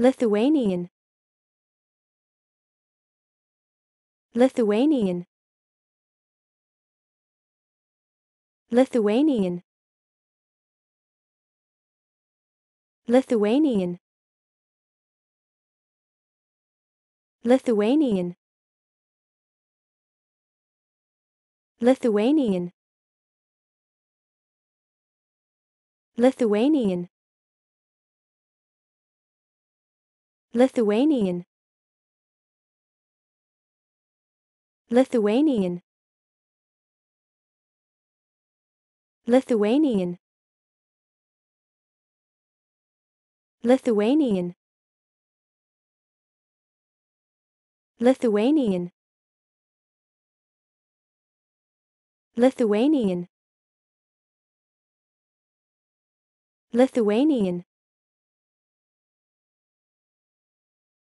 Lithuanian Lithuanian Lithuanian Lithuanian Lithuanian Lithuanian Lithuanian Lithuanian Lithuanian Lithuanian Lithuanian Lithuanian Lithuanian Lithuanian